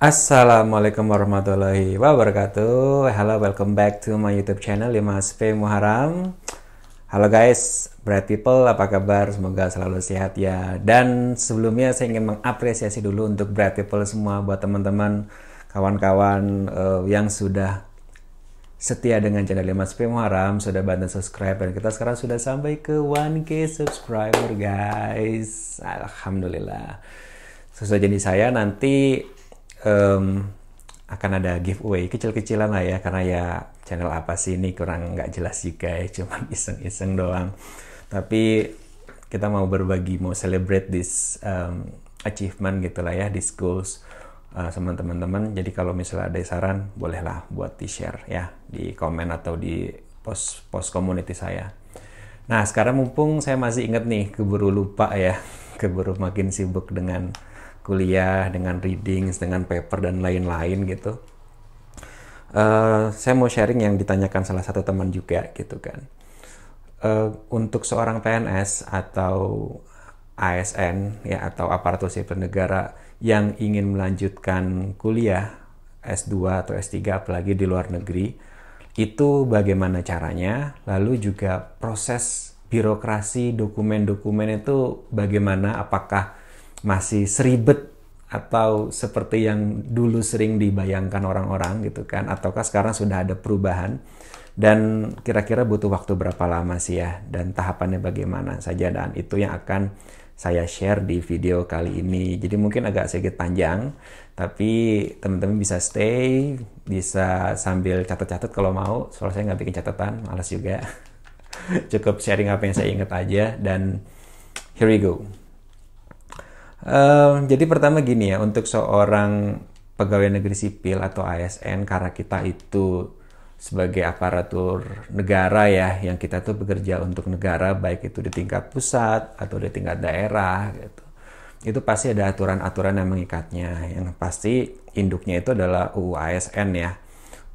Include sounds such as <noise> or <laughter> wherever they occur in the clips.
Assalamualaikum warahmatullahi wabarakatuh Halo, welcome back to my youtube channel 5SP Muharam Halo guys, bright people, apa kabar? Semoga selalu sehat ya Dan sebelumnya saya ingin mengapresiasi dulu untuk bright people semua Buat teman-teman, kawan-kawan uh, yang sudah setia dengan channel 5SP Muharam Sudah bantu subscribe dan kita sekarang sudah sampai ke 1k subscriber guys Alhamdulillah Sesuai jenis saya nanti um, akan ada giveaway kecil-kecilan lah ya karena ya channel apa sih ini kurang nggak jelas juga ya <laughs> cuma iseng-iseng doang tapi kita mau berbagi mau celebrate this um, achievement gitulah ya di goals uh, sama teman-teman jadi kalau misalnya ada saran bolehlah buat di share ya di komen atau di post post community saya nah sekarang mumpung saya masih inget nih keburu lupa ya <laughs> keburu makin sibuk dengan kuliah dengan readings dengan paper dan lain-lain gitu uh, saya mau sharing yang ditanyakan salah satu teman juga gitu kan uh, untuk seorang PNS atau ASN ya atau aparatur sipil negara yang ingin melanjutkan kuliah S2 atau S3 apalagi di luar negeri itu bagaimana caranya lalu juga proses birokrasi dokumen-dokumen itu bagaimana apakah masih seribet atau seperti yang dulu sering dibayangkan orang-orang gitu kan ataukah sekarang sudah ada perubahan dan kira-kira butuh waktu berapa lama sih ya dan tahapannya bagaimana saja dan itu yang akan saya share di video kali ini jadi mungkin agak sedikit panjang tapi teman-teman bisa stay bisa sambil catat-catat kalau mau soalnya saya nggak bikin catatan malas juga <laughs> cukup sharing apa yang saya ingat aja dan here we go Um, jadi pertama gini ya, untuk seorang pegawai negeri sipil atau ASN karena kita itu sebagai aparatur negara ya, yang kita tuh bekerja untuk negara baik itu di tingkat pusat atau di tingkat daerah gitu. Itu pasti ada aturan-aturan yang mengikatnya. Yang pasti induknya itu adalah UU ASN ya.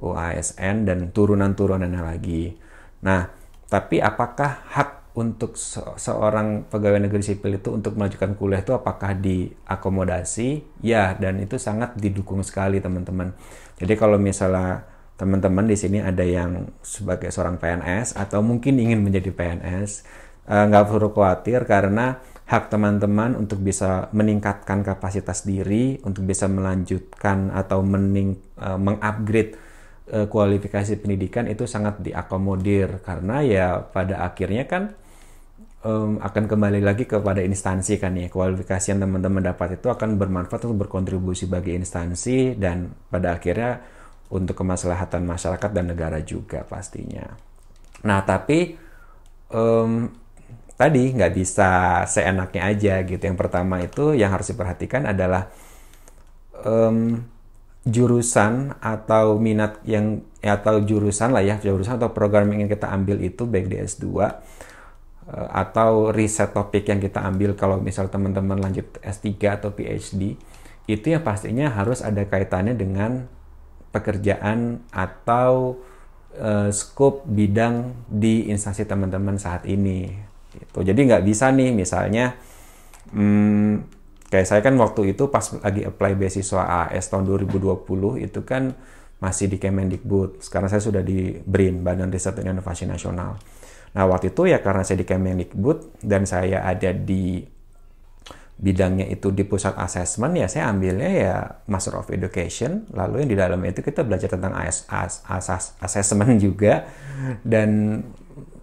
UU ASN dan turunan-turunannya lagi. Nah, tapi apakah hak untuk se seorang pegawai negeri sipil itu untuk melanjutkan kuliah itu apakah diakomodasi? Ya, dan itu sangat didukung sekali teman-teman. Jadi kalau misalnya teman-teman di sini ada yang sebagai seorang PNS atau mungkin ingin menjadi PNS, eh, nggak eh, perlu khawatir karena hak teman-teman untuk bisa meningkatkan kapasitas diri, untuk bisa melanjutkan atau mening, eh, mengupgrade eh, kualifikasi pendidikan itu sangat diakomodir karena ya pada akhirnya kan um, akan kembali lagi kepada instansi kan ya kualifikasi yang teman-teman dapat itu akan bermanfaat untuk berkontribusi bagi instansi dan pada akhirnya untuk kemaslahatan masyarakat dan negara juga pastinya. Nah tapi um, tadi nggak bisa seenaknya aja gitu. Yang pertama itu yang harus diperhatikan adalah um, jurusan atau minat yang atau jurusan lah ya jurusan atau program yang ingin kita ambil itu baik di S2 Eh, atau riset topik yang kita ambil kalau misal teman-teman lanjut S3 atau PhD itu yang pastinya harus ada kaitannya dengan pekerjaan atau uh, scope bidang di instansi teman-teman saat ini gitu. jadi nggak bisa nih misalnya hmm, kayak saya kan waktu itu pas lagi apply beasiswa AS tahun 2020 itu kan masih di Kemendikbud sekarang saya sudah di BRIN Badan Riset dan Inovasi Nasional Nah waktu itu ya karena saya di Kemendikbud dan saya ada di bidangnya itu di pusat assessment ya saya ambilnya ya Master of Education lalu yang di dalam itu kita belajar tentang as, as, as, assessment juga dan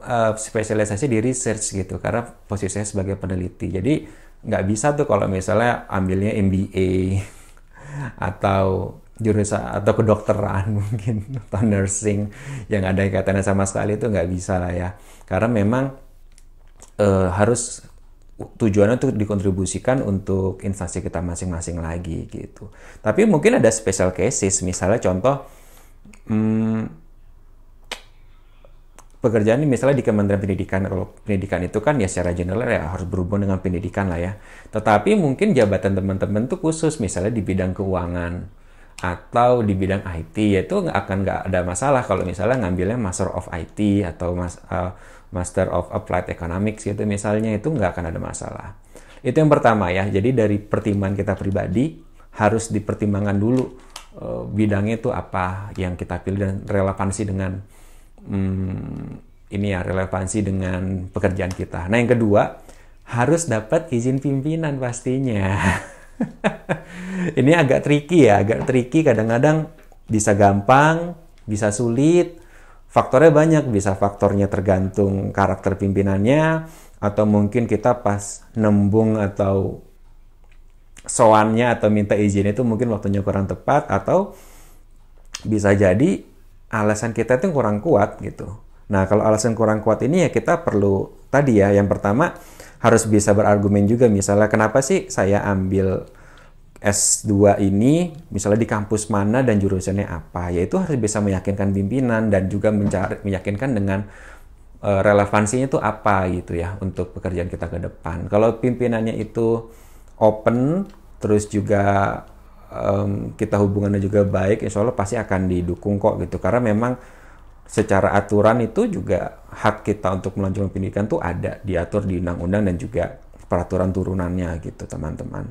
uh, spesialisasi di research gitu karena posisinya sebagai peneliti jadi nggak bisa tuh kalau misalnya ambilnya MBA <laughs> atau jurusan atau kedokteran <laughs> mungkin atau nursing yang ada katanya sama sekali itu nggak bisa lah ya karena memang e, harus tujuannya untuk dikontribusikan untuk instansi kita masing-masing lagi gitu tapi mungkin ada special cases misalnya contoh hmm, pekerjaan ini misalnya di Kementerian Pendidikan kalau pendidikan itu kan ya secara general ya harus berhubung dengan pendidikan lah ya tetapi mungkin jabatan teman-teman tuh khusus misalnya di bidang keuangan atau di bidang IT yaitu nggak akan nggak ada masalah kalau misalnya ngambilnya Master of IT atau mas, uh, Master of Applied Economics gitu misalnya itu nggak akan ada masalah. Itu yang pertama ya. Jadi dari pertimbangan kita pribadi harus dipertimbangkan dulu uh, bidangnya itu apa yang kita pilih dan relevansi dengan hmm, ini ya relevansi dengan pekerjaan kita. Nah yang kedua harus dapat izin pimpinan pastinya. <laughs> <laughs> ini agak tricky ya, agak tricky kadang-kadang bisa gampang, bisa sulit. Faktornya banyak, bisa faktornya tergantung karakter pimpinannya atau mungkin kita pas nembung atau soannya atau minta izin itu mungkin waktunya kurang tepat atau bisa jadi alasan kita itu kurang kuat gitu. Nah, kalau alasan kurang kuat ini ya kita perlu tadi ya yang pertama harus bisa berargumen juga misalnya kenapa sih saya ambil S2 ini misalnya di kampus mana dan jurusannya apa yaitu harus bisa meyakinkan pimpinan dan juga mencari meyakinkan dengan uh, relevansinya itu apa gitu ya untuk pekerjaan kita ke depan kalau pimpinannya itu open terus juga um, kita hubungannya juga baik insya Allah pasti akan didukung kok gitu karena memang secara aturan itu juga hak kita untuk melanjutkan pendidikan tuh ada diatur di undang-undang dan juga peraturan turunannya gitu teman-teman.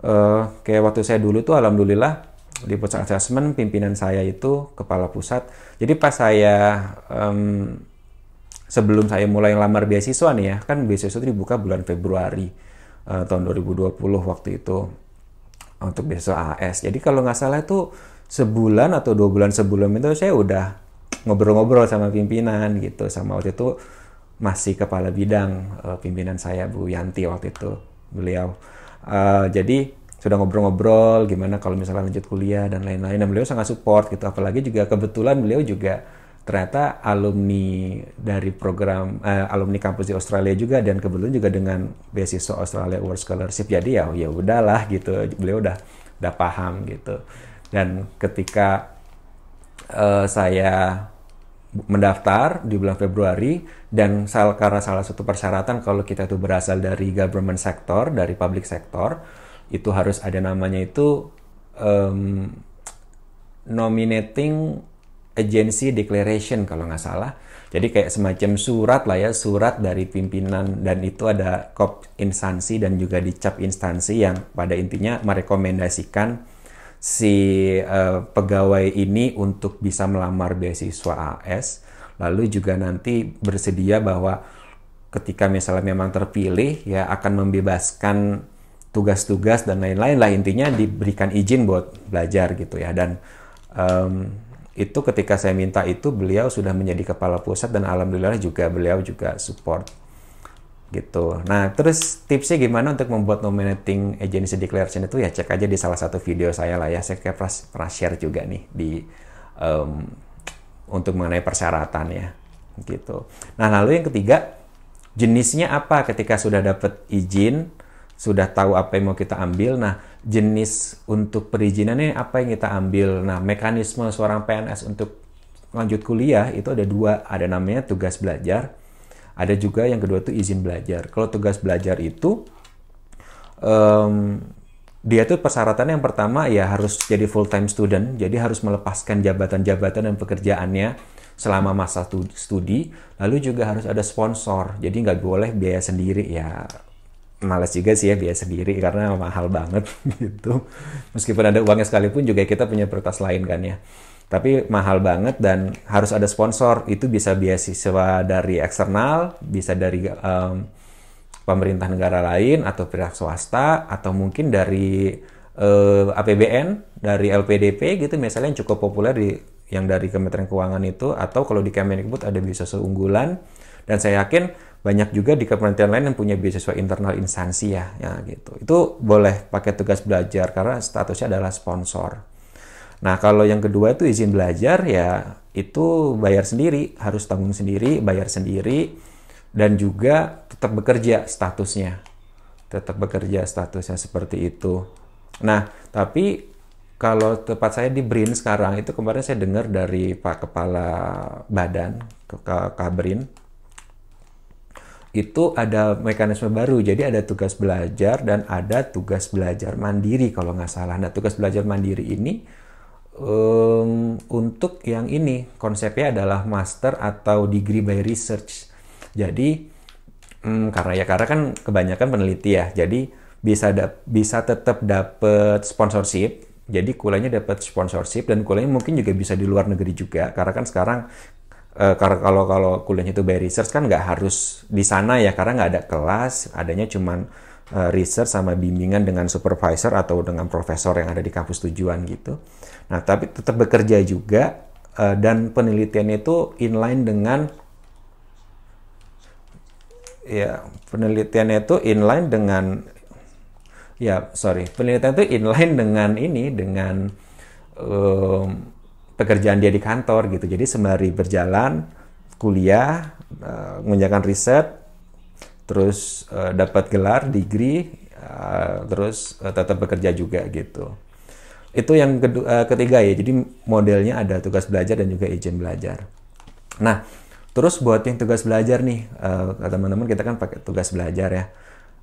Uh, kayak waktu saya dulu tuh alhamdulillah di pusat assessment pimpinan saya itu kepala pusat. Jadi pas saya um, sebelum saya mulai lamar beasiswa nih ya kan beasiswa itu dibuka bulan Februari uh, tahun 2020 waktu itu untuk beasiswa AS. Jadi kalau nggak salah itu sebulan atau dua bulan sebelum itu saya udah ngobrol-ngobrol sama pimpinan gitu sama waktu itu masih kepala bidang uh, pimpinan saya Bu Yanti waktu itu beliau uh, jadi sudah ngobrol-ngobrol gimana kalau misalnya lanjut kuliah dan lain-lain dan beliau sangat support gitu apalagi juga kebetulan beliau juga ternyata alumni dari program uh, alumni kampus di Australia juga dan kebetulan juga dengan beasiswa Australia World Scholarship jadi ya ya udahlah gitu beliau udah udah paham gitu dan ketika uh, saya mendaftar di bulan Februari dan salah, karena salah satu persyaratan kalau kita itu berasal dari government sector, dari public sector, itu harus ada namanya itu um, nominating agency declaration kalau nggak salah. Jadi kayak semacam surat lah ya, surat dari pimpinan dan itu ada kop instansi dan juga dicap instansi yang pada intinya merekomendasikan si uh, pegawai ini untuk bisa melamar beasiswa AS, lalu juga nanti bersedia bahwa ketika misalnya memang terpilih ya akan membebaskan tugas-tugas dan lain-lain lah intinya diberikan izin buat belajar gitu ya dan um, itu ketika saya minta itu beliau sudah menjadi kepala pusat dan alhamdulillah juga beliau juga support gitu. Nah, terus tipsnya gimana untuk membuat nominating agency declaration itu ya cek aja di salah satu video saya lah ya. Saya kayak pernah, pernah share juga nih di um, untuk mengenai persyaratan ya gitu. Nah, lalu yang ketiga jenisnya apa ketika sudah dapat izin, sudah tahu apa yang mau kita ambil. Nah, jenis untuk perizinannya apa yang kita ambil. Nah, mekanisme seorang PNS untuk lanjut kuliah itu ada dua, ada namanya tugas belajar ada juga yang kedua itu izin belajar. Kalau tugas belajar itu um, dia tuh persyaratannya yang pertama ya harus jadi full time student, jadi harus melepaskan jabatan-jabatan dan pekerjaannya selama masa studi. Lalu juga harus ada sponsor, jadi nggak boleh biaya sendiri ya. Males juga sih ya biaya sendiri karena mahal banget <laughs> gitu. Meskipun ada uangnya sekalipun juga kita punya prioritas lain kan ya tapi mahal banget dan harus ada sponsor itu bisa beasiswa dari eksternal bisa dari um, pemerintah negara lain atau pihak swasta atau mungkin dari uh, eh, APBN dari LPDP gitu misalnya yang cukup populer di yang dari Kementerian Keuangan itu atau kalau di Kemenikbud ada bisa seunggulan dan saya yakin banyak juga di kementerian lain yang punya beasiswa internal instansi ya, ya gitu itu boleh pakai tugas belajar karena statusnya adalah sponsor Nah, kalau yang kedua itu izin belajar ya itu bayar sendiri, harus tanggung sendiri, bayar sendiri dan juga tetap bekerja statusnya. Tetap bekerja statusnya seperti itu. Nah, tapi kalau tempat saya di BRIN sekarang itu kemarin saya dengar dari Pak Kepala Badan ke Kabrin itu ada mekanisme baru. Jadi ada tugas belajar dan ada tugas belajar mandiri kalau nggak salah. Nah tugas belajar mandiri ini um, untuk yang ini konsepnya adalah master atau degree by research. Jadi um, karena ya karena kan kebanyakan peneliti ya. Jadi bisa dap, bisa tetap dapat sponsorship. Jadi kuliahnya dapat sponsorship dan kuliahnya mungkin juga bisa di luar negeri juga karena kan sekarang e, karena kalau kalau kuliahnya itu by research kan nggak harus di sana ya karena nggak ada kelas adanya cuman uh, research sama bimbingan dengan supervisor atau dengan profesor yang ada di kampus tujuan gitu Nah, tapi tetap bekerja juga uh, dan penelitian itu inline dengan ya penelitiannya itu inline dengan ya sorry penelitian itu inline dengan ini dengan um, pekerjaan dia di kantor gitu. Jadi sembari berjalan kuliah, uh, mengerjakan riset, terus uh, dapat gelar, degree, uh, terus uh, tetap bekerja juga gitu. Itu yang kedua, eh, ketiga ya. Jadi modelnya ada tugas belajar dan juga izin belajar. Nah, terus buat yang tugas belajar nih, eh, teman-teman uh, kita kan pakai tugas belajar ya.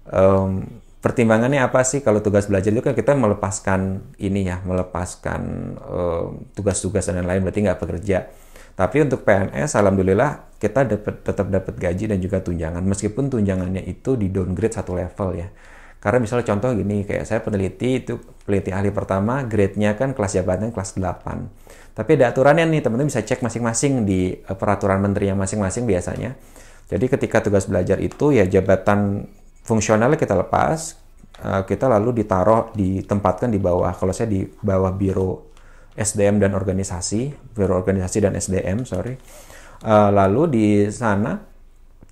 Um, pertimbangannya apa sih kalau tugas belajar itu kan kita melepaskan ini ya, melepaskan tugas-tugas uh, dan lain-lain berarti nggak bekerja. Tapi untuk PNS, alhamdulillah kita dapat tetap dapat gaji dan juga tunjangan meskipun tunjangannya itu di downgrade satu level ya. Karena misalnya contoh gini, kayak saya peneliti itu peneliti ahli pertama, grade-nya kan kelas jabatan kelas 8. Tapi ada aturannya nih, teman-teman bisa cek masing-masing di eh, peraturan menteri yang masing-masing biasanya. Jadi ketika tugas belajar itu ya jabatan fungsionalnya kita lepas, eh, kita lalu ditaruh, ditempatkan di bawah. Kalau saya di bawah biro SDM dan organisasi, biro organisasi dan SDM, sorry. Eh, lalu di sana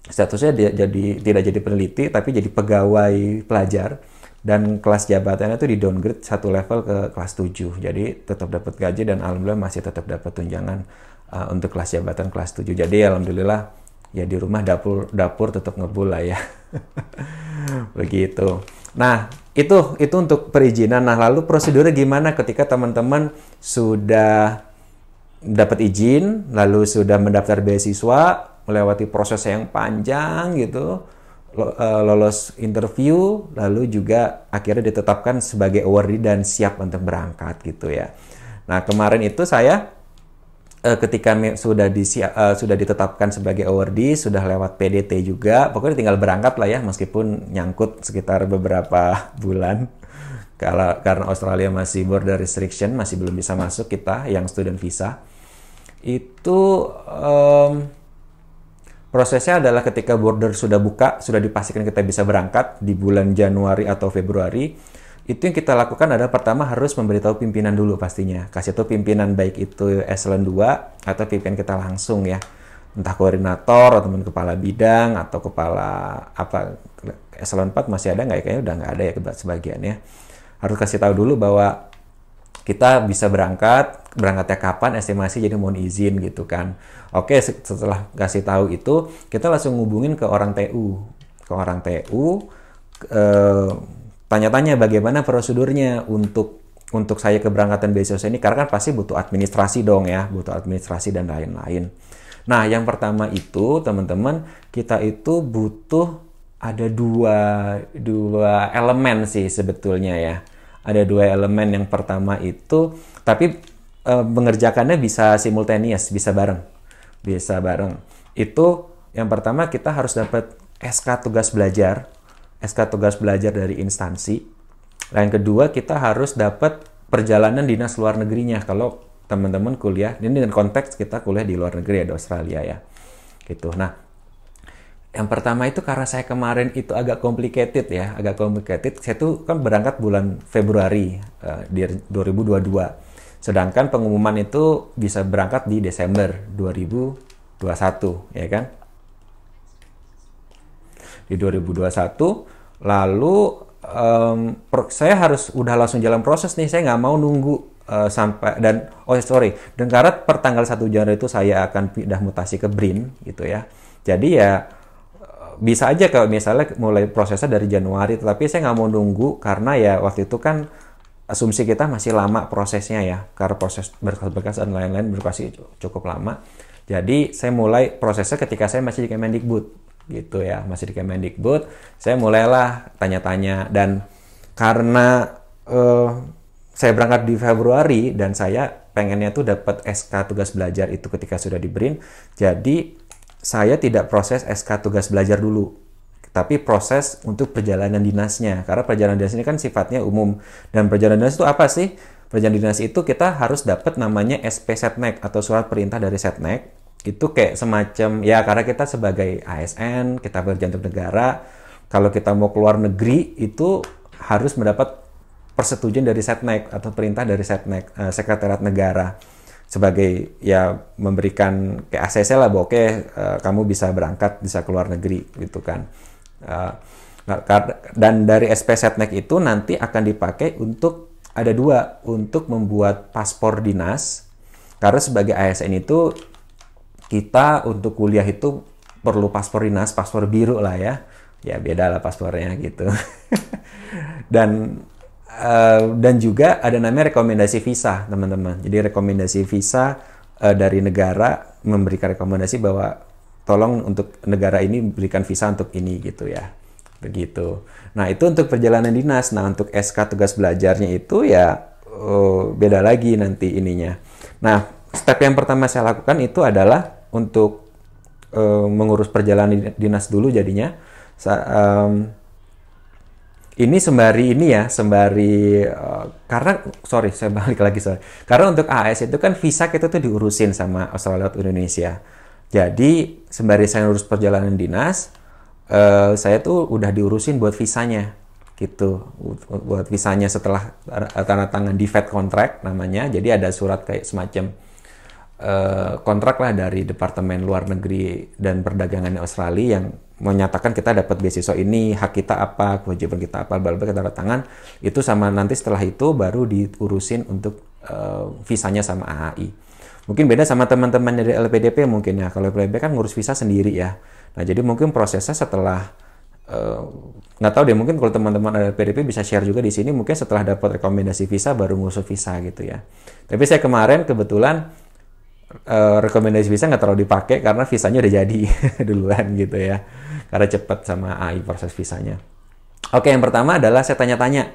statusnya dia jadi tidak jadi peneliti tapi jadi pegawai pelajar dan kelas jabatannya itu di downgrade satu level ke kelas 7 jadi tetap dapat gaji dan alhamdulillah masih tetap dapat tunjangan uh, untuk kelas jabatan kelas 7 jadi alhamdulillah ya di rumah dapur dapur tetap ngebul lah ya <laughs> begitu nah itu itu untuk perizinan nah lalu prosedurnya gimana ketika teman-teman sudah dapat izin lalu sudah mendaftar beasiswa melewati proses yang panjang gitu eh, lolos interview lalu juga akhirnya ditetapkan sebagai awardee dan siap untuk berangkat gitu ya. Nah kemarin itu saya eh, ketika sudah disiap, eh, sudah ditetapkan sebagai awardee sudah lewat PDT juga pokoknya tinggal berangkat lah ya meskipun nyangkut sekitar beberapa <laughs> bulan kalau karena Australia masih border restriction masih belum bisa masuk kita yang student visa itu um, Prosesnya adalah ketika border sudah buka, sudah dipastikan kita bisa berangkat di bulan Januari atau Februari, itu yang kita lakukan adalah pertama harus memberitahu pimpinan dulu pastinya. Kasih tahu pimpinan baik itu eselon 2 atau pimpinan kita langsung ya. Entah koordinator atau teman kepala bidang atau kepala apa eselon 4 masih ada nggak ya? Kayaknya udah nggak ada ya sebagian ya. Harus kasih tahu dulu bahwa kita bisa berangkat berangkatnya kapan estimasi jadi mohon izin gitu kan oke setelah kasih tahu itu kita langsung hubungin ke orang TU ke orang TU eh, tanya-tanya bagaimana prosedurnya untuk untuk saya keberangkatan besok ini karena kan pasti butuh administrasi dong ya butuh administrasi dan lain-lain nah yang pertama itu teman-teman kita itu butuh ada dua dua elemen sih sebetulnya ya ada dua elemen yang pertama itu tapi e, mengerjakannya bisa simultaneous bisa bareng bisa bareng itu yang pertama kita harus dapat SK tugas belajar SK tugas belajar dari instansi dan nah, yang kedua kita harus dapat perjalanan dinas luar negerinya kalau teman-teman kuliah ini dengan konteks kita kuliah di luar negeri ya Australia ya gitu nah yang pertama itu karena saya kemarin itu agak complicated ya, agak complicated. Saya tuh kan berangkat bulan Februari uh, di 2022. Sedangkan pengumuman itu bisa berangkat di Desember 2021, ya kan? Di 2021, lalu um, saya harus udah langsung jalan proses nih, saya nggak mau nunggu uh, sampai dan oh sorry, dan karena pertanggal 1 Januari itu saya akan pindah mutasi ke BRIN gitu ya. Jadi ya bisa aja kalau misalnya mulai prosesnya dari Januari, tetapi saya nggak mau nunggu karena ya waktu itu kan asumsi kita masih lama prosesnya ya, karena proses berkas-berkas dan lain-lain berkas cukup lama. Jadi saya mulai prosesnya ketika saya masih di Kemendikbud gitu ya, masih di Kemendikbud, saya mulailah tanya-tanya dan karena uh, saya berangkat di Februari dan saya pengennya tuh dapat SK tugas belajar itu ketika sudah di BRIN. Jadi saya tidak proses SK tugas belajar dulu, tapi proses untuk perjalanan dinasnya. Karena perjalanan dinas ini kan sifatnya umum. Dan perjalanan dinas itu apa sih? Perjalanan dinas itu kita harus dapat namanya SP Setnek atau surat perintah dari Setnek. Itu kayak semacam, ya karena kita sebagai ASN, kita bekerja untuk negara, kalau kita mau keluar negeri itu harus mendapat persetujuan dari Setnek atau perintah dari Setnek, eh, Sekretariat Negara sebagai ya memberikan ke ACC lah bahwa oke okay, uh, eh, kamu bisa berangkat bisa keluar negeri gitu kan uh, dan dari SP Setnek itu nanti akan dipakai untuk ada dua untuk membuat paspor dinas karena sebagai ASN itu kita untuk kuliah itu perlu paspor dinas paspor biru lah ya ya beda lah paspornya gitu <laughs> dan Eh, dan juga ada namanya rekomendasi visa, teman-teman. Jadi rekomendasi visa uh, dari negara memberikan rekomendasi bahwa tolong untuk negara ini berikan visa untuk ini gitu ya. Begitu. Nah, itu untuk perjalanan dinas. Nah, untuk SK tugas belajarnya itu ya uh, beda lagi nanti ininya. Nah, step yang pertama saya lakukan itu adalah untuk uh, mengurus perjalanan dinas dulu jadinya. Sa um, ini sembari ini ya sembari uh, karena sorry saya balik lagi sorry karena untuk AS itu kan visa kita tuh diurusin sama Australia atau Indonesia jadi sembari saya urus perjalanan dinas uh, saya tuh udah diurusin buat visanya gitu buat visanya setelah tanda tangan di Fed contract namanya jadi ada surat kayak semacam uh, kontrak lah dari Departemen Luar Negeri dan Perdagangan Australia yang menyatakan kita dapat beasiswa ini, hak kita apa, kewajiban kita apa, bla bla kita tangan itu sama nanti setelah itu baru diurusin untuk uh, visanya sama AAI. Mungkin beda sama teman-teman dari LPDP mungkin ya. Kalau LPDP kan ngurus visa sendiri ya. Nah, jadi mungkin prosesnya setelah eh, nggak uh, tahu deh mungkin kalau teman-teman ada PDP bisa share juga di sini mungkin setelah dapat rekomendasi visa baru ngurus visa gitu ya tapi saya kemarin kebetulan uh, rekomendasi visa nggak terlalu dipakai karena visanya udah jadi <laughs> duluan gitu ya karena cepat sama AI proses visanya. Oke, yang pertama adalah saya tanya-tanya.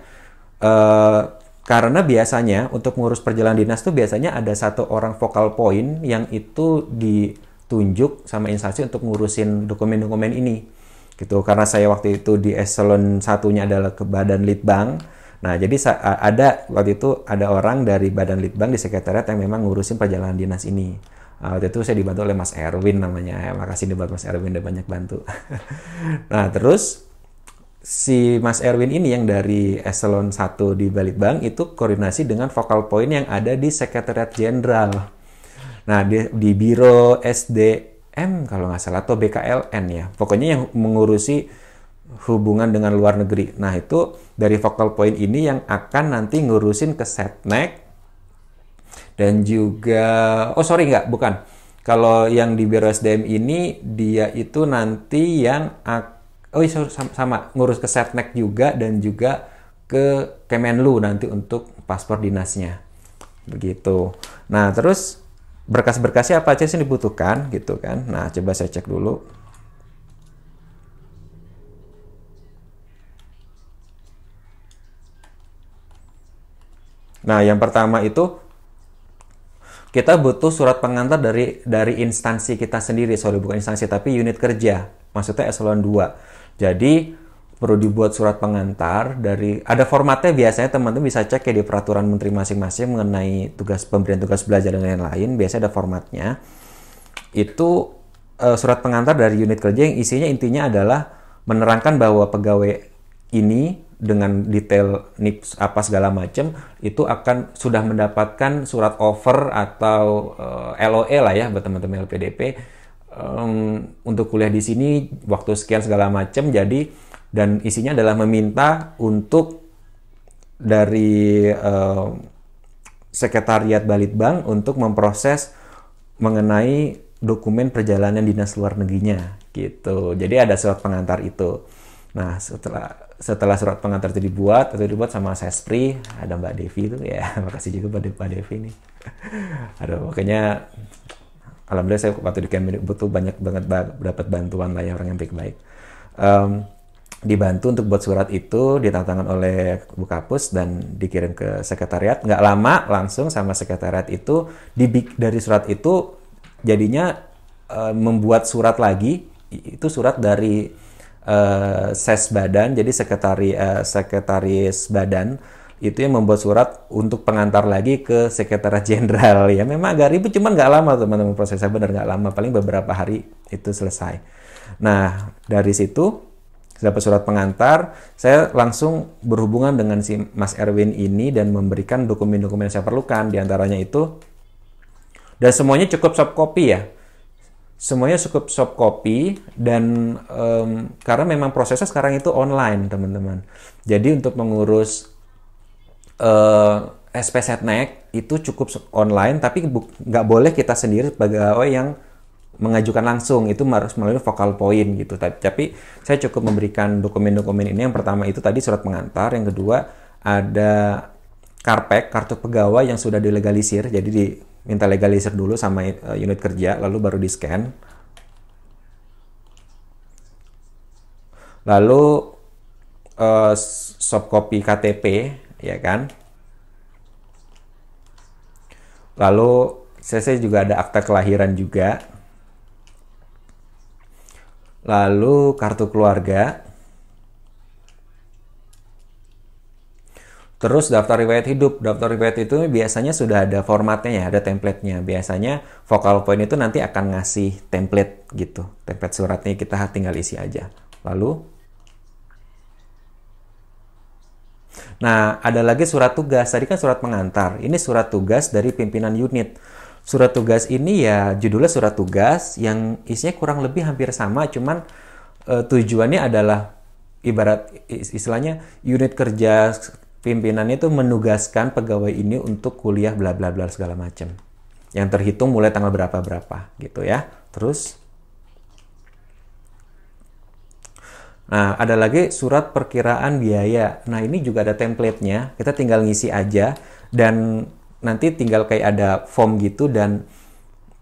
Uh, karena biasanya untuk ngurus perjalanan dinas tuh biasanya ada satu orang vokal point yang itu ditunjuk sama instansi untuk ngurusin dokumen-dokumen ini. Gitu. Karena saya waktu itu di eselon satunya adalah ke Badan Litbang. Nah, jadi ada waktu itu ada orang dari Badan Litbang di sekretariat yang memang ngurusin perjalanan dinas ini. Ah, waktu itu saya dibantu oleh Mas Erwin namanya ya, makasih nih buat Mas Erwin udah banyak bantu <laughs> nah terus si Mas Erwin ini yang dari eselon 1 di Balitbank itu koordinasi dengan focal point yang ada di Sekretariat Jenderal nah di, di Biro SDM kalau nggak salah atau BKLN ya pokoknya yang mengurusi hubungan dengan luar negeri nah itu dari focal point ini yang akan nanti ngurusin ke setnek dan juga oh sorry nggak bukan kalau yang di Biro SDM ini dia itu nanti yang oh iya, sama, sama ngurus ke Setnek juga dan juga ke Kemenlu nanti untuk paspor dinasnya begitu nah terus berkas-berkasnya apa aja sih dibutuhkan gitu kan nah coba saya cek dulu nah yang pertama itu kita butuh surat pengantar dari dari instansi kita sendiri sorry bukan instansi tapi unit kerja maksudnya eselon 2 jadi perlu dibuat surat pengantar dari ada formatnya biasanya teman-teman bisa cek ya di peraturan menteri masing-masing mengenai tugas pemberian tugas belajar dan lain-lain biasanya ada formatnya itu uh, surat pengantar dari unit kerja yang isinya intinya adalah menerangkan bahwa pegawai ini dengan detail NIPS apa segala macam itu akan sudah mendapatkan surat offer atau uh, eh, LOE lah ya buat teman-teman LPDP um, untuk kuliah di sini waktu sekian segala macam jadi dan isinya adalah meminta untuk dari uh, sekretariat Balitbank untuk memproses mengenai dokumen perjalanan dinas luar negerinya gitu jadi ada surat pengantar itu nah setelah setelah surat pengantar itu dibuat itu dibuat sama Sespri ada Mbak Devi itu ya <laughs> makasih juga Mbak Devi, Mbak Devi nih <laughs> aduh makanya alhamdulillah saya waktu di ini butuh banyak banget dapat bantuan lah ya orang yang baik-baik um, dibantu untuk buat surat itu ditantangan oleh Bukapus dan dikirim ke sekretariat nggak lama langsung sama sekretariat itu dibik dari surat itu jadinya uh, membuat surat lagi itu surat dari uh, ses badan, jadi sekretari uh, sekretaris badan itu yang membuat surat untuk pengantar lagi ke sekretaris <laughs> jenderal ya memang agak ribet cuman nggak lama teman-teman prosesnya benar nggak lama paling beberapa hari itu selesai nah dari situ dapat surat pengantar saya langsung berhubungan dengan si Mas Erwin ini dan memberikan dokumen-dokumen yang saya perlukan diantaranya itu dan semuanya cukup soft copy ya semuanya cukup soft copy dan um, karena memang prosesnya sekarang itu online teman-teman jadi untuk mengurus uh, Setnek itu cukup online tapi nggak boleh kita sendiri pegawai yang mengajukan langsung itu harus melalui vokal point gitu tapi, tapi saya cukup memberikan dokumen-dokumen ini yang pertama itu tadi surat pengantar yang kedua ada karpek kartu pegawai yang sudah dilegalisir jadi di minta legalizer dulu sama eh, unit kerja lalu baru di scan lalu uh, soft copy KTP ya kan lalu CC juga ada akta kelahiran juga lalu kartu keluarga Terus daftar riwayat hidup. Daftar riwayat itu biasanya sudah ada formatnya ya, ada templatenya. Biasanya vokal point itu nanti akan ngasih template gitu. Template suratnya kita tinggal isi aja. Lalu Nah, ada lagi surat tugas. Tadi kan surat pengantar. Ini surat tugas dari pimpinan unit. Surat tugas ini ya judulnya surat tugas yang isinya kurang lebih hampir sama, cuman uh, tujuannya adalah ibarat istilahnya unit kerja pimpinannya itu menugaskan pegawai ini untuk kuliah bla bla bla segala macam. Yang terhitung mulai tanggal berapa berapa gitu ya. Terus Nah, ada lagi surat perkiraan biaya. Nah, ini juga ada template-nya. Kita tinggal ngisi aja dan nanti tinggal kayak ada form gitu dan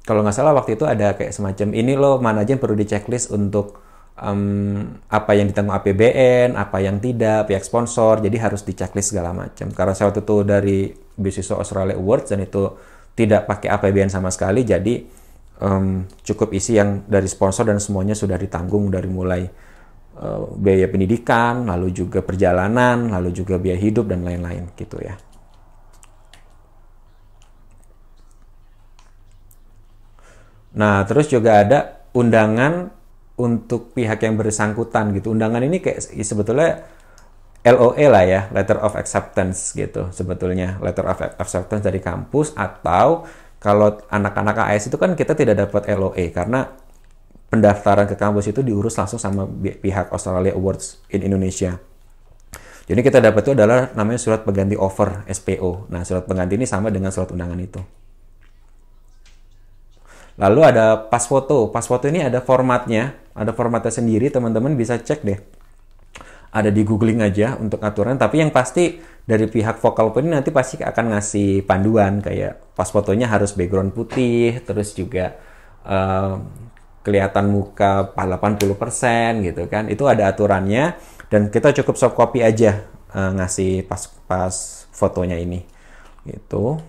kalau nggak salah waktu itu ada kayak semacam ini loh mana aja yang perlu di checklist untuk um, apa yang ditanggung APBN, apa yang tidak, pihak sponsor, jadi harus dicaklist segala macam. Karena saya waktu itu dari Business Australia Awards dan itu tidak pakai APBN sama sekali, jadi um, cukup isi yang dari sponsor dan semuanya sudah ditanggung dari mulai uh, biaya pendidikan, lalu juga perjalanan, lalu juga biaya hidup dan lain-lain gitu ya. Nah, terus juga ada undangan untuk pihak yang bersangkutan gitu. Undangan ini kayak ya sebetulnya LOE lah ya, letter of acceptance gitu sebetulnya, letter of acceptance dari kampus atau kalau anak-anak AS itu kan kita tidak dapat LOE karena pendaftaran ke kampus itu diurus langsung sama pihak Australia Awards in Indonesia. Jadi kita dapat itu adalah namanya surat pengganti offer SPO. Nah, surat pengganti ini sama dengan surat undangan itu. Lalu ada pas foto. Pas foto ini ada formatnya ada formatnya sendiri teman-teman bisa cek deh ada di googling aja untuk aturan tapi yang pasti dari pihak vokal pun nanti pasti akan ngasih panduan kayak pas fotonya harus background putih terus juga uh, kelihatan muka 80% gitu kan itu ada aturannya dan kita cukup soft copy aja uh, ngasih pas pas fotonya ini gitu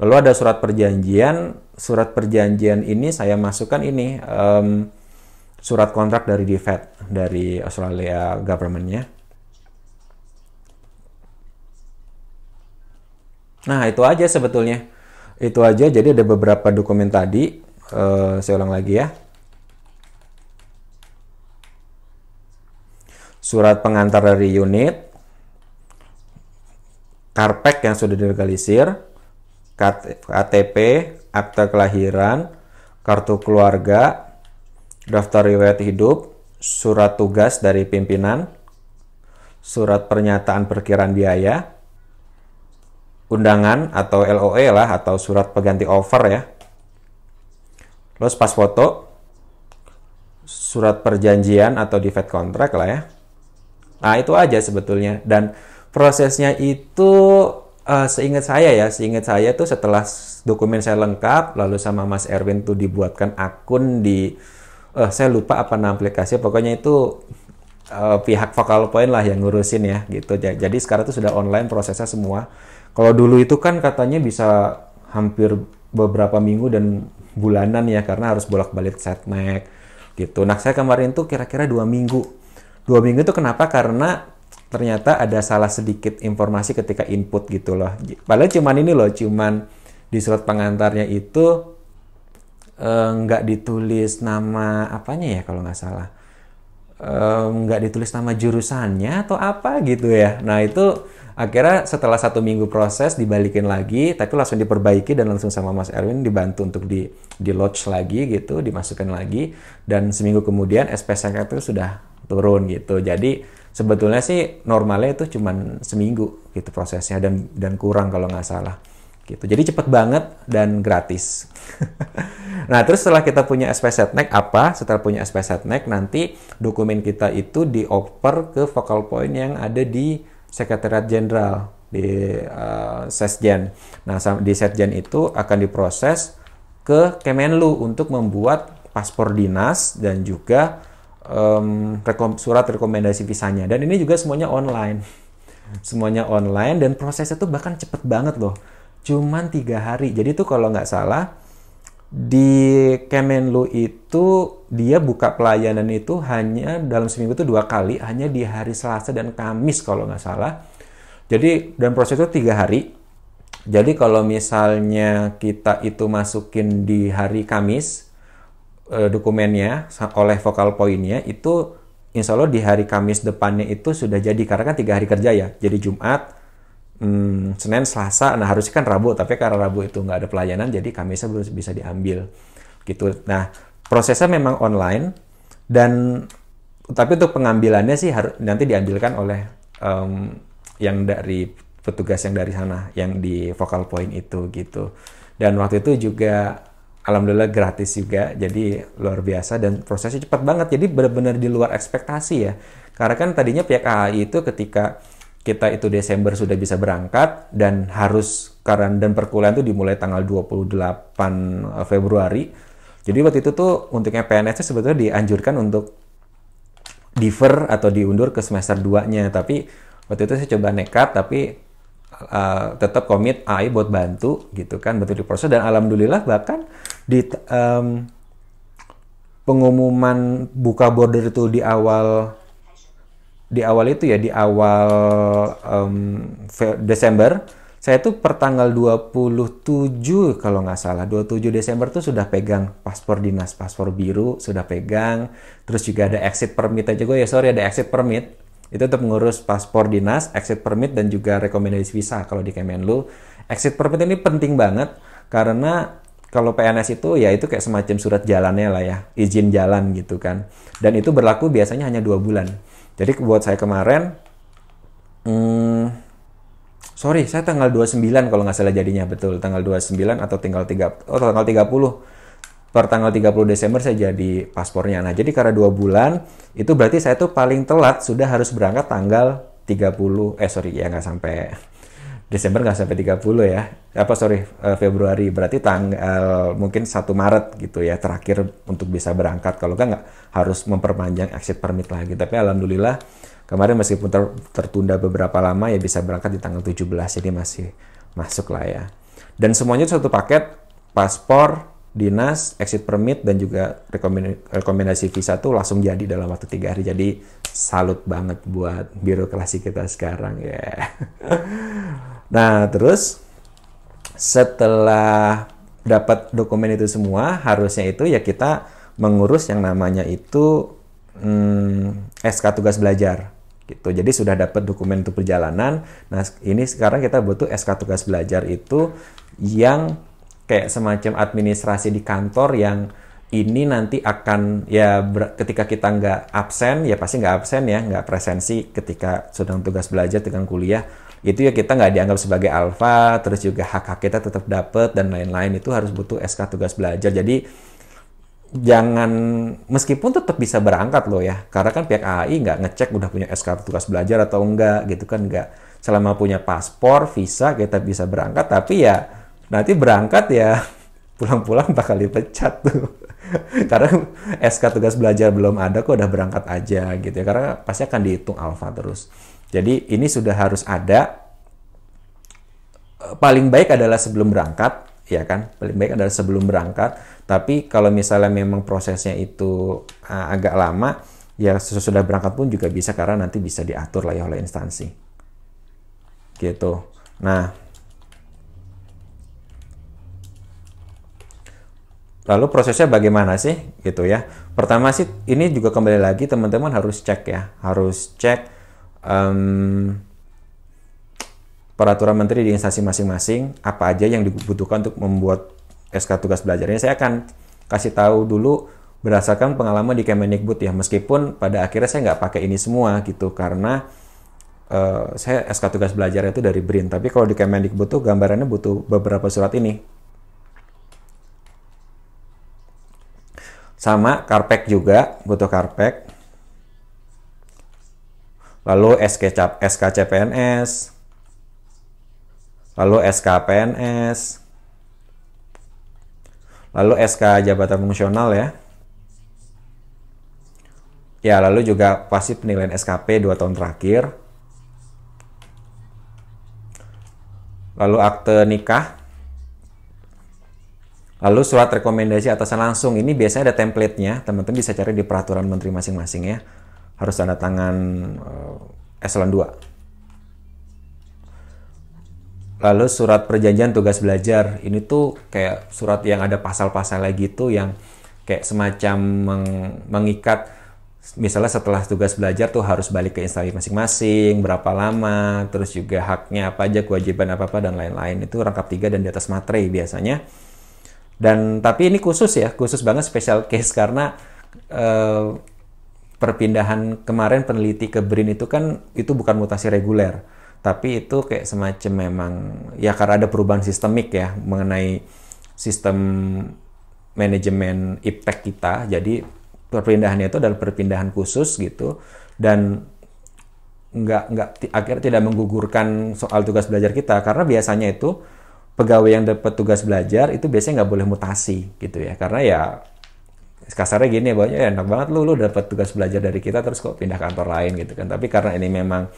lalu ada surat perjanjian surat perjanjian ini saya masukkan ini um, surat kontrak dari DFED e dari Australia governmentnya. Nah itu aja sebetulnya itu aja jadi ada beberapa dokumen tadi uh, saya ulang lagi ya surat pengantar dari unit karpek yang sudah dilegalisir KTP akta kelahiran, kartu keluarga, daftar riwayat hidup, surat tugas dari pimpinan, surat pernyataan perkiraan biaya, undangan atau LOE lah atau surat pengganti offer ya. Terus pas foto, surat perjanjian atau defect contract lah ya. Nah itu aja sebetulnya dan prosesnya itu uh, seingat saya ya, seingat saya tuh setelah dokumen saya lengkap, lalu sama Mas Erwin tuh dibuatkan akun di, uh, saya lupa apa nama aplikasi, pokoknya itu uh, pihak vokal point lah yang ngurusin ya gitu. Jadi sekarang tuh sudah online prosesnya semua. Kalau dulu itu kan katanya bisa hampir beberapa minggu dan bulanan ya karena harus bolak-balik setnek gitu. Nah saya kemarin tuh kira-kira dua minggu. Dua minggu itu kenapa? Karena ternyata ada salah sedikit informasi ketika input gitu loh. Padahal cuman ini loh, cuman di surat pengantarnya itu eh, nggak eh, ditulis nama apanya ya kalau nggak salah. Eh, nggak eh, ditulis nama jurusannya atau apa gitu ya. Nah itu akhirnya setelah satu minggu proses dibalikin lagi, tapi langsung diperbaiki dan langsung sama Mas Erwin dibantu untuk di di lodge lagi gitu, dimasukkan lagi dan seminggu kemudian SPSK itu sudah turun gitu. Jadi sebetulnya sih normalnya itu cuma seminggu gitu prosesnya dan dan kurang kalau nggak salah gitu. Jadi cepet banget dan gratis. <laughs> nah, terus setelah kita punya SP setnek apa? Setelah punya SP setnek nanti dokumen kita itu dioper ke focal point yang ada di Sekretariat Jenderal di uh, Sesjen. Nah, di Sesjen itu akan diproses ke Kemenlu untuk membuat paspor dinas dan juga um, rekom surat rekomendasi visanya. Dan ini juga semuanya online. <laughs> Semuanya online dan prosesnya tuh bahkan cepet banget loh. Cuman tiga hari. Jadi tuh kalau nggak salah di Kemenlu itu dia buka pelayanan itu hanya dalam seminggu itu dua kali, hanya di hari Selasa dan Kamis kalau nggak salah. Jadi dan proses itu tiga hari. Jadi kalau misalnya kita itu masukin di hari Kamis, E, dokumennya oleh vokal poinnya itu insya Allah di hari Kamis depannya itu sudah jadi karena kan tiga hari kerja ya jadi Jumat hmm, Senin Selasa nah harusnya kan Rabu tapi karena Rabu itu nggak ada pelayanan jadi Kamisnya belum bisa diambil gitu nah prosesnya memang online dan tapi untuk pengambilannya sih harus nanti diambilkan oleh um, yang dari petugas yang dari sana yang di vokal point itu gitu dan waktu itu juga alhamdulillah gratis juga jadi luar biasa dan prosesnya cepat banget jadi benar-benar di luar ekspektasi ya karena kan tadinya pihak AI itu ketika kita itu Desember sudah bisa berangkat dan harus karena dan perkuliahan itu dimulai tanggal 28 eh, Februari jadi waktu itu tuh untuknya PNS sebetulnya dianjurkan untuk defer atau diundur ke semester 2-nya tapi waktu itu saya coba nekat tapi uh, tetap komit AI buat bantu gitu kan bantu di proses dan alhamdulillah bahkan di um, pengumuman buka border itu di awal di awal itu ya di awal um, Desember saya tuh pertanggal 27 kalau nggak salah 27 Desember tuh sudah pegang paspor dinas paspor biru sudah pegang terus juga ada exit permit aja gue ya sorry ada exit permit itu untuk mengurus paspor dinas exit permit dan juga rekomendasi visa kalau di Kemenlu exit permit ini penting banget karena kalau PNS itu ya itu kayak semacam surat jalannya lah ya, izin jalan gitu kan. Dan itu berlaku biasanya hanya dua bulan. Jadi buat saya kemarin, hmm, sorry saya tanggal 29 kalau nggak salah jadinya betul tanggal 29 atau tanggal 3 oh tanggal 30 per tanggal 30 Desember saya jadi paspornya. Nah, jadi karena dua bulan, itu berarti saya tuh paling telat sudah harus berangkat tanggal 30 eh sorry ya nggak sampai Desember nggak sampai 30 ya. Apa sorry eh, Februari berarti tanggal mungkin 1 Maret gitu ya terakhir untuk bisa berangkat. Kalau kan nggak harus memperpanjang exit permit lagi. Tapi alhamdulillah kemarin meskipun ter tertunda beberapa lama ya bisa berangkat di tanggal 17 jadi masih masuk lah ya. Dan semuanya satu paket paspor, dinas, exit permit dan juga rekomendasi visa tuh langsung jadi dalam waktu tiga hari. Jadi salut banget buat birokrasi kita sekarang ya. Yeah. <laughs> Nah, terus setelah dapat dokumen itu semua, harusnya itu ya kita mengurus yang namanya itu hmm, SK tugas belajar gitu. Jadi sudah dapat dokumen itu perjalanan. Nah, ini sekarang kita butuh SK tugas belajar itu yang kayak semacam administrasi di kantor yang ini nanti akan ya ber, ketika kita nggak absen ya pasti nggak absen ya nggak presensi ketika sedang tugas belajar dengan kuliah itu ya kita nggak dianggap sebagai alfa, terus juga hak-hak kita tetap dapat dan lain-lain itu harus butuh SK tugas belajar. Jadi jangan meskipun tetap bisa berangkat loh ya karena kan pihak AI nggak ngecek udah punya SK tugas belajar atau enggak gitu kan nggak selama punya paspor visa kita bisa berangkat tapi ya nanti berangkat ya <laughs> pulang-pulang bakal dipecat tuh <laughs> karena SK tugas belajar belum ada kok udah berangkat aja gitu ya karena pasti akan dihitung alfa terus jadi ini sudah harus ada eh, paling baik adalah sebelum berangkat ya kan paling baik adalah sebelum berangkat tapi kalau misalnya memang prosesnya itu uh, agak lama ya sesudah berangkat pun juga bisa karena nanti bisa diatur lah ya oleh instansi gitu nah lalu prosesnya bagaimana sih gitu ya pertama sih ini juga kembali lagi teman-teman harus cek ya harus cek um, peraturan menteri di instansi masing-masing apa aja yang dibutuhkan untuk membuat SK tugas belajarnya saya akan kasih tahu dulu berdasarkan pengalaman di Kemendikbud ya meskipun pada akhirnya saya nggak pakai ini semua gitu karena uh, saya SK tugas belajar itu dari BRIN tapi kalau di Kemendikbud tuh gambarannya butuh beberapa surat ini sama karpek juga butuh karpek lalu SK, SKCPNS, lalu SKPNS, lalu SK jabatan fungsional ya. Ya, lalu juga pasti penilaian SKP 2 tahun terakhir. Lalu akte nikah. Lalu surat rekomendasi atasan langsung. Ini biasanya ada template-nya. Teman-teman bisa cari di peraturan menteri masing-masing ya. Harus tanda tangan eh, eselon 2. Lalu surat perjanjian tugas belajar ini tuh kayak surat yang ada pasal pasal lagi tuh yang kayak semacam meng mengikat misalnya setelah tugas belajar tuh harus balik ke instansi masing-masing, berapa lama, terus juga haknya apa aja, kewajiban apa-apa, dan lain-lain. Itu rangkap tiga dan di atas materi biasanya. Dan tapi ini khusus ya, khusus banget special case <laughs> karena uh, perpindahan kemarin peneliti ke BRIN itu kan itu bukan mutasi reguler, tapi itu kayak semacam memang ya karena ada perubahan sistemik ya mengenai sistem manajemen iptek kita. Jadi perpindahannya itu adalah perpindahan khusus gitu dan nggak nggak akhir tidak menggugurkan soal tugas belajar kita karena biasanya itu pegawai yang dapat tugas belajar itu biasanya nggak boleh mutasi gitu ya karena ya kasarnya gini ya banyak enak banget lu lu dapat tugas belajar dari kita terus kok pindah kantor lain gitu kan tapi karena ini memang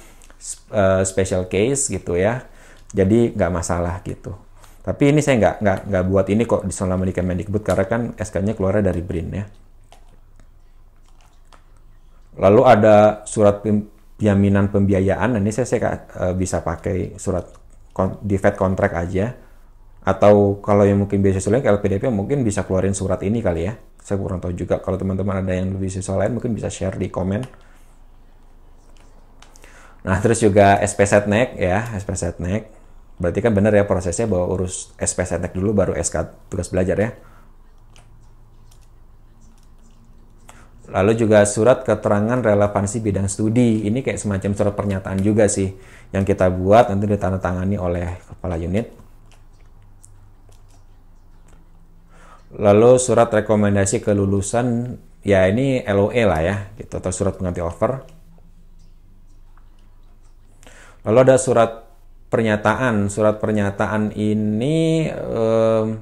eh, special case gitu ya jadi nggak masalah gitu tapi ini saya nggak nggak nggak buat ini kok selama di Kemendikbud karena kan SK-nya keluarnya dari BRIN ya lalu ada surat jaminan pembiayaan ini saya, saya eh, bisa pakai surat kon, di Fed kontrak aja atau kalau yang mungkin biasa sulit LPDP mungkin bisa keluarin surat ini kali ya saya kurang tahu juga kalau teman-teman ada yang lebih susah lain mungkin bisa share di komen nah terus juga SP setnek ya SP setnek berarti kan benar ya prosesnya bahwa urus SP setnek dulu baru SK tugas belajar ya Lalu juga surat keterangan relevansi bidang studi. Ini kayak semacam surat pernyataan juga sih yang kita buat nanti ditandatangani oleh kepala unit Lalu surat rekomendasi kelulusan ya ini LOE lah ya gitu atau surat pengganti offer. Lalu ada surat pernyataan. Surat pernyataan ini um,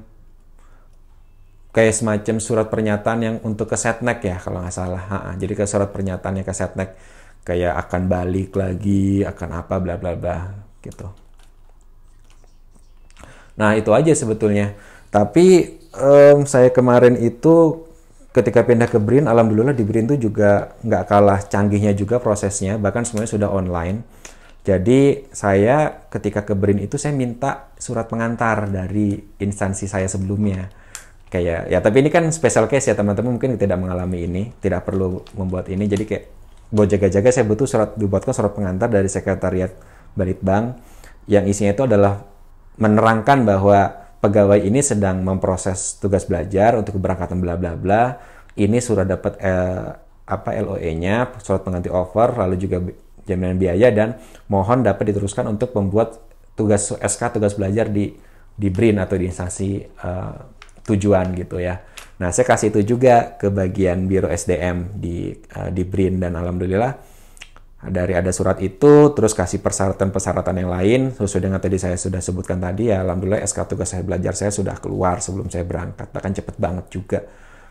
kayak semacam surat pernyataan yang untuk ke setnek ya kalau nggak salah. -ha. Jadi ke surat pernyataannya ke setnek kayak akan balik lagi, akan apa bla bla bla gitu. Nah, itu aja sebetulnya. Tapi um, saya kemarin itu ketika pindah ke Brin, alhamdulillah di Brin itu juga nggak kalah canggihnya juga prosesnya, bahkan semuanya sudah online. Jadi saya ketika ke Brin itu saya minta surat pengantar dari instansi saya sebelumnya. Kayak ya tapi ini kan special case ya teman-teman mungkin tidak mengalami ini, tidak perlu membuat ini. Jadi kayak buat jaga-jaga saya butuh surat dibuatkan surat pengantar dari sekretariat Balitbank yang isinya itu adalah menerangkan bahwa pegawai ini sedang memproses tugas belajar untuk keberangkatan bla bla bla. Ini sudah dapat eh, apa LOE-nya, surat pengganti offer, lalu juga jaminan biaya dan mohon dapat diteruskan untuk membuat tugas SK tugas belajar di di BRIN atau di instansi eh, tujuan gitu ya. Nah, saya kasih itu juga ke bagian Biro SDM di eh, di BRIN dan alhamdulillah Nah, dari ada surat itu terus kasih persyaratan-persyaratan yang lain sesuai dengan tadi saya sudah sebutkan tadi ya alhamdulillah SK tugas saya belajar saya sudah keluar sebelum saya berangkat bahkan cepet banget juga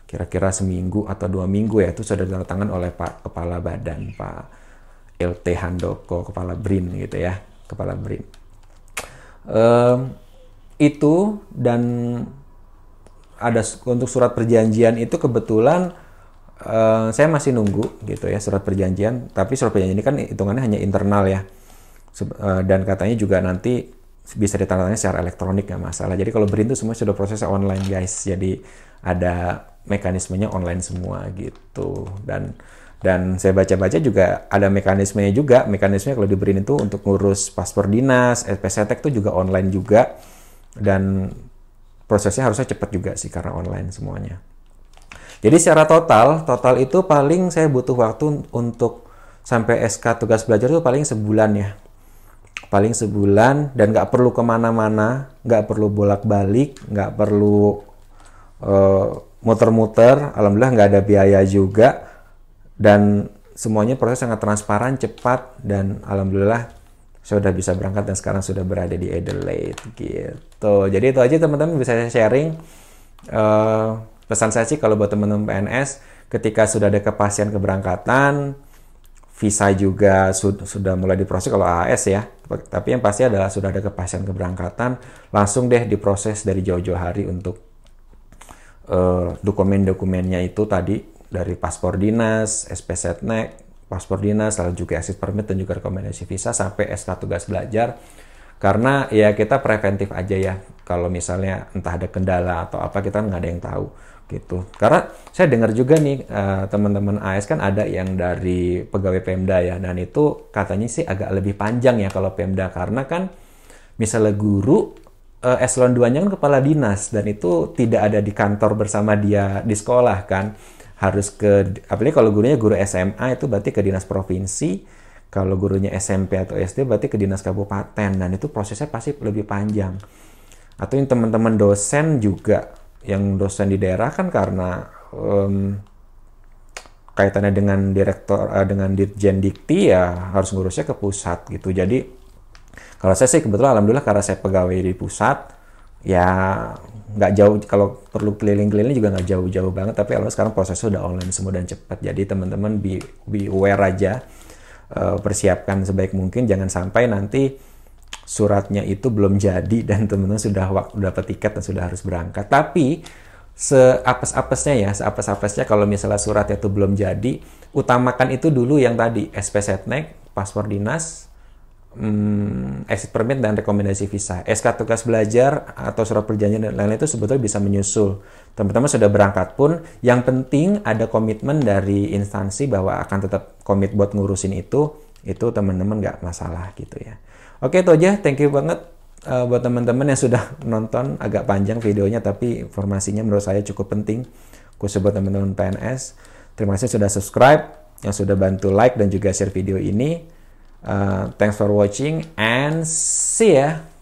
kira-kira seminggu atau dua minggu ya itu sudah ditandatangani oleh Pak Kepala Badan Pak LT Handoko Kepala Brin gitu ya Kepala Brin um, itu dan ada untuk surat perjanjian itu kebetulan Eh, saya masih nunggu gitu ya surat perjanjian. Tapi surat perjanjian ini kan hitungannya hanya internal ya. Eh, dan katanya juga nanti bisa ditandatangani secara elektronik nggak masalah. Jadi kalau berin itu semua sudah proses online guys. Jadi ada mekanismenya online semua gitu. Dan dan saya baca-baca juga ada mekanismenya juga. Mekanismenya kalau di itu untuk ngurus paspor dinas, SPCTEK e itu juga online juga. Dan prosesnya harusnya cepat juga sih karena online semuanya. Jadi secara total, total itu paling saya butuh waktu untuk sampai SK tugas belajar itu paling sebulan ya. Paling sebulan dan nggak perlu kemana-mana, nggak perlu bolak-balik, nggak perlu uh, muter-muter. Alhamdulillah nggak ada biaya juga dan semuanya proses sangat transparan, cepat dan alhamdulillah saya sudah bisa berangkat dan sekarang sudah berada di Adelaide gitu. Jadi itu aja teman-teman bisa saya sharing. Uh, pesan saya sih kalau buat teman-teman PNS ketika sudah ada kepastian keberangkatan visa juga sud sudah mulai diproses kalau AAS ya tapi yang pasti adalah sudah ada kepastian keberangkatan langsung deh diproses dari jauh-jauh hari untuk uh, dokumen-dokumennya itu tadi dari paspor dinas, SP Setnek, paspor dinas, lalu juga exit permit dan juga rekomendasi visa sampai SK tugas belajar karena ya kita preventif aja ya kalau misalnya entah ada kendala atau apa kita kan nggak ada yang tahu gitu. Karena saya dengar juga nih eh, teman-teman AS kan ada yang dari pegawai Pemda ya dan itu katanya sih agak lebih panjang ya kalau Pemda karena kan misalnya guru uh, eselon 2-nya kan kepala dinas dan itu tidak ada di kantor bersama dia di sekolah kan harus ke apalagi kalau gurunya guru SMA itu berarti ke dinas provinsi kalau gurunya SMP atau SD berarti ke dinas kabupaten dan itu prosesnya pasti lebih panjang atau yang teman-teman dosen juga yang dosen di daerah kan karena um, kaitannya dengan direktur uh, eh, dengan dirjen dikti ya harus ngurusnya ke pusat gitu jadi kalau saya sih kebetulan alhamdulillah karena saya pegawai di pusat ya nggak jauh kalau perlu keliling-keliling juga nggak jauh-jauh banget tapi alhamdulillah sekarang prosesnya udah online semua dan cepat jadi teman-teman be, be aware aja uh, persiapkan sebaik mungkin jangan sampai nanti suratnya itu belum jadi dan teman-teman sudah waktu dapat tiket dan sudah harus berangkat. Tapi seapes-apesnya ya, seapes-apesnya kalau misalnya surat itu belum jadi, utamakan itu dulu yang tadi SP Setnek, paspor dinas, hmm, exit permit dan rekomendasi visa. SK tugas belajar atau surat perjanjian dan lain-lain itu sebetulnya bisa menyusul. Teman-teman sudah berangkat pun, yang penting ada komitmen dari instansi bahwa akan tetap komit buat ngurusin itu, itu teman-teman nggak masalah gitu ya. Oke, itu aja. Thank you banget uh, buat teman-teman yang sudah nonton agak panjang videonya tapi informasinya menurut saya cukup penting khusus buat teman-teman PNS. Terima kasih sudah subscribe, yang sudah bantu like dan juga share video ini. Uh, thanks for watching and see ya.